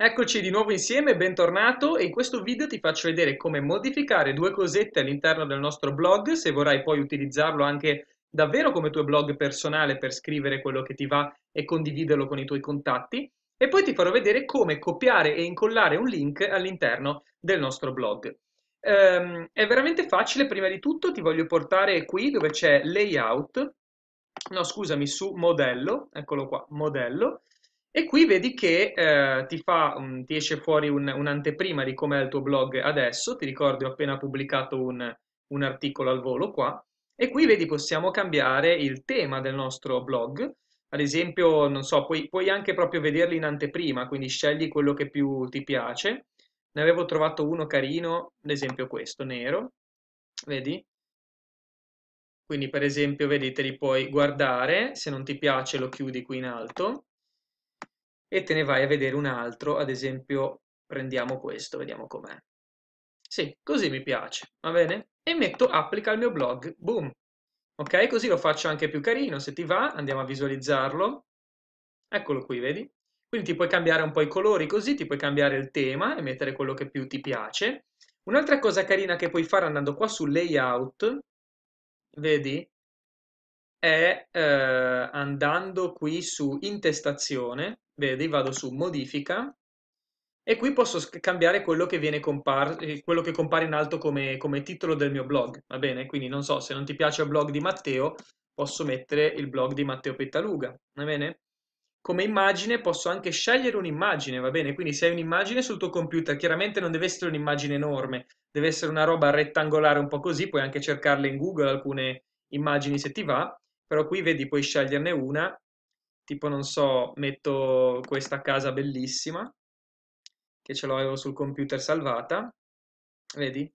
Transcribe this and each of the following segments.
Eccoci di nuovo insieme, bentornato e in questo video ti faccio vedere come modificare due cosette all'interno del nostro blog se vorrai poi utilizzarlo anche davvero come tuo blog personale per scrivere quello che ti va e condividerlo con i tuoi contatti e poi ti farò vedere come copiare e incollare un link all'interno del nostro blog. Ehm, è veramente facile, prima di tutto ti voglio portare qui dove c'è layout, no scusami su modello, eccolo qua, modello, e qui vedi che eh, ti, fa, um, ti esce fuori un, un'anteprima di com'è il tuo blog adesso, ti ricordo ho appena pubblicato un, un articolo al volo qua, e qui vedi possiamo cambiare il tema del nostro blog, ad esempio, non so, puoi, puoi anche proprio vederli in anteprima, quindi scegli quello che più ti piace, ne avevo trovato uno carino, ad esempio questo, nero, vedi? Quindi per esempio, vedi, te li puoi guardare, se non ti piace lo chiudi qui in alto, e te ne vai a vedere un altro, ad esempio prendiamo questo, vediamo com'è. Sì, così mi piace, va bene? E metto applica al mio blog, boom. Ok, così lo faccio anche più carino, se ti va andiamo a visualizzarlo. Eccolo qui, vedi? Quindi ti puoi cambiare un po' i colori così, ti puoi cambiare il tema e mettere quello che più ti piace. Un'altra cosa carina che puoi fare andando qua su layout, vedi, è eh, andando qui su intestazione, vedi, vado su modifica e qui posso cambiare quello che, viene compar eh, quello che compare in alto come, come titolo del mio blog, va bene? Quindi non so, se non ti piace il blog di Matteo, posso mettere il blog di Matteo Pettaluga, va bene? Come immagine posso anche scegliere un'immagine, va bene? Quindi se hai un'immagine sul tuo computer, chiaramente non deve essere un'immagine enorme, deve essere una roba rettangolare un po' così, puoi anche cercarle in Google alcune immagini se ti va, però qui vedi puoi sceglierne una tipo non so, metto questa casa bellissima che ce l'avevo sul computer salvata, vedi?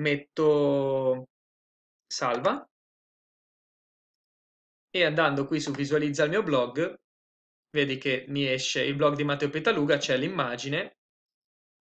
Metto salva e andando qui su visualizza il mio blog, vedi che mi esce il blog di Matteo Petaluga, c'è l'immagine,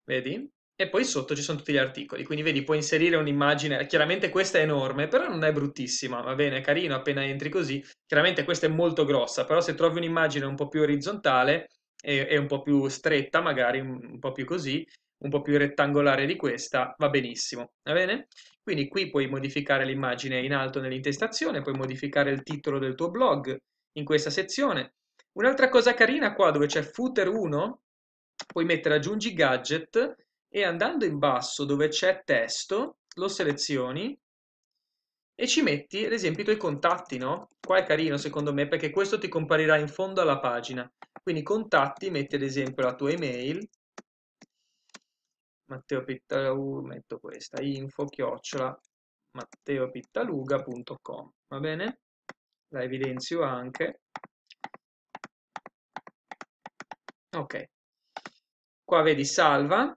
vedi? e poi sotto ci sono tutti gli articoli, quindi vedi, puoi inserire un'immagine, chiaramente questa è enorme, però non è bruttissima, va bene, è carino appena entri così, chiaramente questa è molto grossa, però se trovi un'immagine un po' più orizzontale e, e un po' più stretta, magari un, un, po' più così, un po' più rettangolare di questa, va benissimo, va bene? Quindi qui puoi modificare l'immagine in alto nell'intestazione, puoi modificare il titolo del tuo blog in questa sezione. Un'altra cosa carina qua dove c'è footer 1, puoi mettere aggiungi gadget, e andando in basso dove c'è testo lo selezioni e ci metti ad esempio i tuoi contatti, no? Qua è carino secondo me perché questo ti comparirà in fondo alla pagina. Quindi contatti, metti ad esempio la tua email, Matteo Pittaluga, metto questa, info chiocciola matteopittaluga.com, va bene? La evidenzio anche. Ok. Qua vedi salva,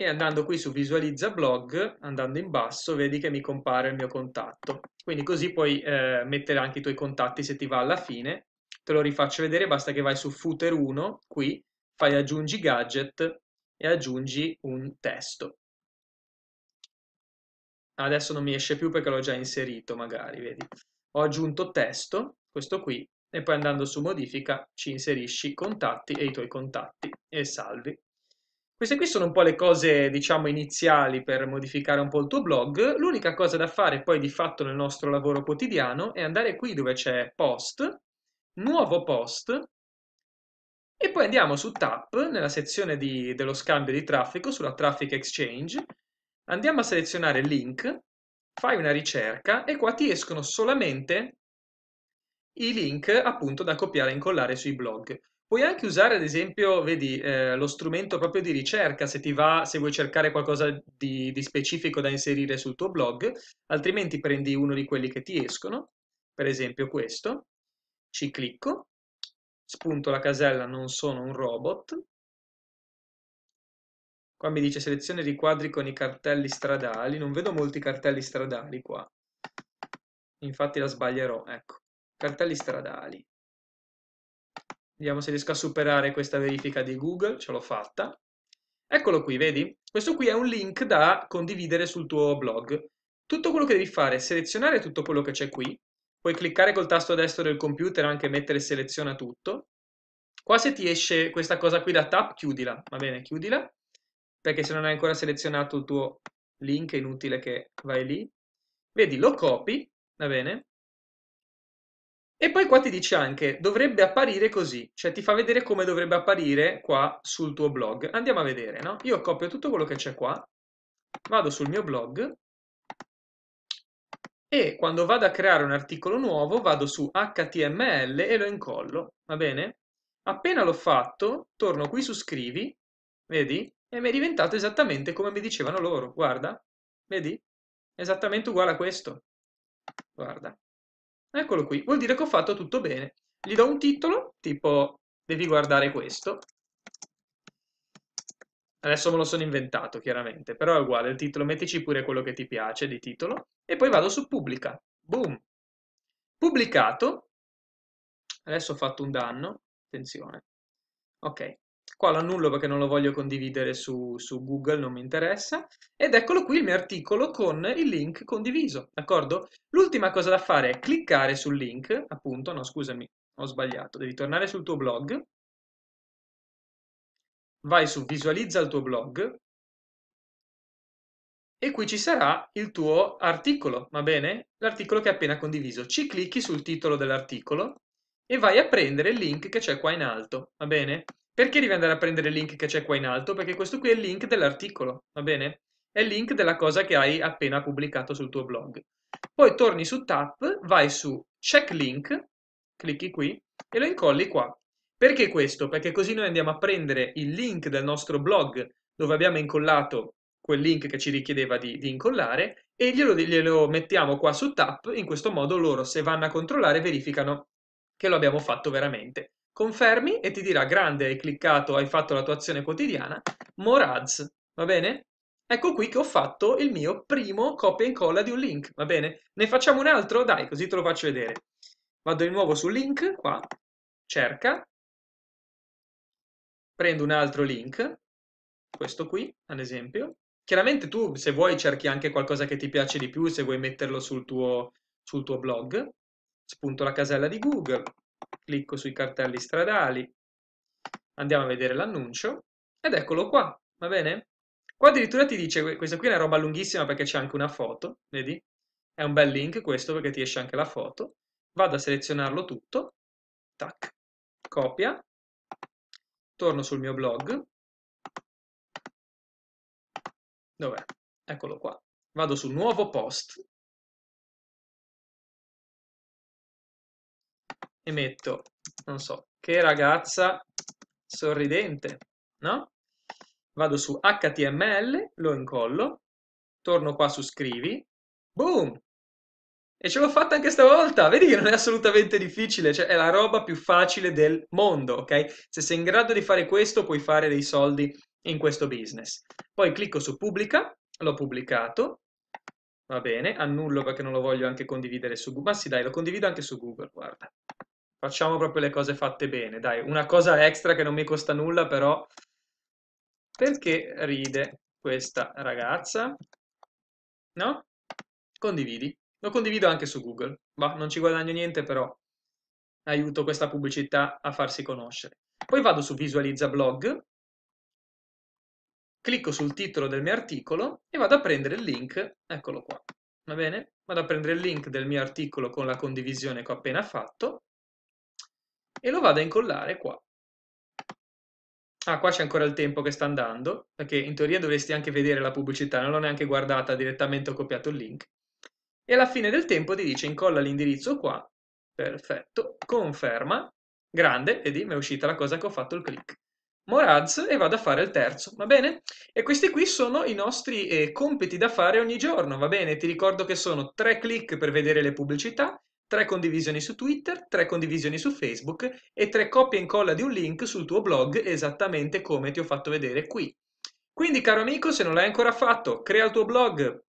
e andando qui su visualizza blog, andando in basso, vedi che mi compare il mio contatto. Quindi così puoi eh, mettere anche i tuoi contatti se ti va alla fine. Te lo rifaccio vedere, basta che vai su footer 1, qui, fai aggiungi gadget e aggiungi un testo. Adesso non mi esce più perché l'ho già inserito magari, vedi. Ho aggiunto testo, questo qui, e poi andando su modifica ci inserisci contatti e i tuoi contatti e salvi. Queste qui sono un po' le cose, diciamo, iniziali per modificare un po' il tuo blog. L'unica cosa da fare poi di fatto nel nostro lavoro quotidiano è andare qui dove c'è post, nuovo post, e poi andiamo su TAP, nella sezione di, dello scambio di traffico, sulla Traffic Exchange, andiamo a selezionare link, fai una ricerca e qua ti escono solamente i link appunto da copiare e incollare sui blog. Puoi anche usare, ad esempio, vedi, eh, lo strumento proprio di ricerca, se ti va, se vuoi cercare qualcosa di, di specifico da inserire sul tuo blog, altrimenti prendi uno di quelli che ti escono, per esempio questo, ci clicco, spunto la casella non sono un robot, qua mi dice selezione di quadri con i cartelli stradali, non vedo molti cartelli stradali qua, infatti la sbaglierò, ecco, cartelli stradali Vediamo se riesco a superare questa verifica di Google, ce l'ho fatta. Eccolo qui, vedi? Questo qui è un link da condividere sul tuo blog. Tutto quello che devi fare è selezionare tutto quello che c'è qui, puoi cliccare col tasto destro del computer anche mettere seleziona tutto. Qua se ti esce questa cosa qui da tab, chiudila, va bene, chiudila, perché se non hai ancora selezionato il tuo link è inutile che vai lì. Vedi, lo copi, va bene, e poi qua ti dice anche, dovrebbe apparire così, cioè ti fa vedere come dovrebbe apparire qua sul tuo blog. Andiamo a vedere, no? Io copio tutto quello che c'è qua, vado sul mio blog e quando vado a creare un articolo nuovo vado su HTML e lo incollo, va bene? Appena l'ho fatto, torno qui su scrivi, vedi? E mi è diventato esattamente come mi dicevano loro, guarda, vedi? Esattamente uguale a questo, guarda. Eccolo qui, vuol dire che ho fatto tutto bene. Gli do un titolo, tipo devi guardare questo. Adesso me lo sono inventato, chiaramente, però è uguale il titolo, mettici pure quello che ti piace di titolo, e poi vado su pubblica. Boom! Pubblicato, adesso ho fatto un danno, attenzione. Ok, Qua lo annullo perché non lo voglio condividere su, su Google, non mi interessa. Ed eccolo qui il mio articolo con il link condiviso, d'accordo? L'ultima cosa da fare è cliccare sul link, appunto, no scusami, ho sbagliato, devi tornare sul tuo blog, vai su visualizza il tuo blog e qui ci sarà il tuo articolo, va bene? L'articolo che hai appena condiviso. Ci clicchi sul titolo dell'articolo e vai a prendere il link che c'è qua in alto, va bene? Perché devi andare a prendere il link che c'è qua in alto? Perché questo qui è il link dell'articolo, va bene? È il link della cosa che hai appena pubblicato sul tuo blog. Poi torni su TAP, vai su Check Link, clicchi qui e lo incolli qua. Perché questo? Perché così noi andiamo a prendere il link del nostro blog dove abbiamo incollato quel link che ci richiedeva di, di incollare e glielo, glielo mettiamo qua su TAP, in questo modo loro se vanno a controllare verificano che lo abbiamo fatto veramente. Confermi e ti dirà grande, hai cliccato, hai fatto la tua azione quotidiana, Moraz, va bene? Ecco qui che ho fatto il mio primo copia e incolla di un link, va bene? Ne facciamo un altro? Dai, così te lo faccio vedere. Vado di nuovo sul link, qua, cerca, prendo un altro link, questo qui, ad esempio. Chiaramente tu, se vuoi, cerchi anche qualcosa che ti piace di più, se vuoi metterlo sul tuo, sul tuo blog. Spunto la casella di Google, clicco sui cartelli stradali, andiamo a vedere l'annuncio ed eccolo qua, va bene? Qua addirittura ti dice, questa qui è una roba lunghissima perché c'è anche una foto, vedi? È un bel link questo perché ti esce anche la foto. Vado a selezionarlo tutto, tac, copia, torno sul mio blog, dov'è? Eccolo qua. Vado su nuovo post, e metto, non so, che ragazza sorridente, no? Vado su HTML, lo incollo, torno qua su scrivi, boom! E ce l'ho fatta anche stavolta, vedi che non è assolutamente difficile, cioè è la roba più facile del mondo, ok? Se sei in grado di fare questo puoi fare dei soldi in questo business. Poi clicco su pubblica, l'ho pubblicato, va bene, annullo perché non lo voglio anche condividere su Google, ma sì dai, lo condivido anche su Google, guarda, Facciamo proprio le cose fatte bene, dai. Una cosa extra che non mi costa nulla, però. Perché ride questa ragazza? No? Condividi. Lo condivido anche su Google. Bah, non ci guadagno niente, però aiuto questa pubblicità a farsi conoscere. Poi vado su Visualizza Blog, clicco sul titolo del mio articolo e vado a prendere il link, eccolo qua, va bene? Vado a prendere il link del mio articolo con la condivisione che ho appena fatto e lo vado a incollare qua. Ah, qua c'è ancora il tempo che sta andando, perché in teoria dovresti anche vedere la pubblicità, non l'ho neanche guardata, direttamente ho copiato il link. E alla fine del tempo ti dice incolla l'indirizzo qua, perfetto, conferma, grande, vedi, mi è uscita la cosa che ho fatto il click. Moraz e vado a fare il terzo, va bene? E questi qui sono i nostri eh, compiti da fare ogni giorno, va bene? Ti ricordo che sono tre click per vedere le pubblicità, tre condivisioni su Twitter, tre condivisioni su Facebook e tre copie e incolla di un link sul tuo blog esattamente come ti ho fatto vedere qui. Quindi caro amico, se non l'hai ancora fatto, crea il tuo blog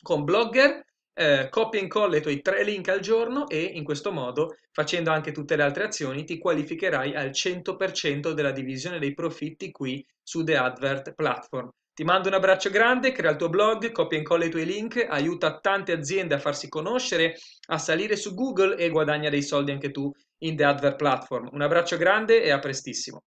con Blogger, eh, copia e incolla i tuoi tre link al giorno e in questo modo, facendo anche tutte le altre azioni, ti qualificherai al 100% della divisione dei profitti qui su The Advert Platform. Ti mando un abbraccio grande, crea il tuo blog, copia e incolla i tuoi link, aiuta tante aziende a farsi conoscere, a salire su Google e guadagna dei soldi anche tu in The Advert Platform. Un abbraccio grande e a prestissimo.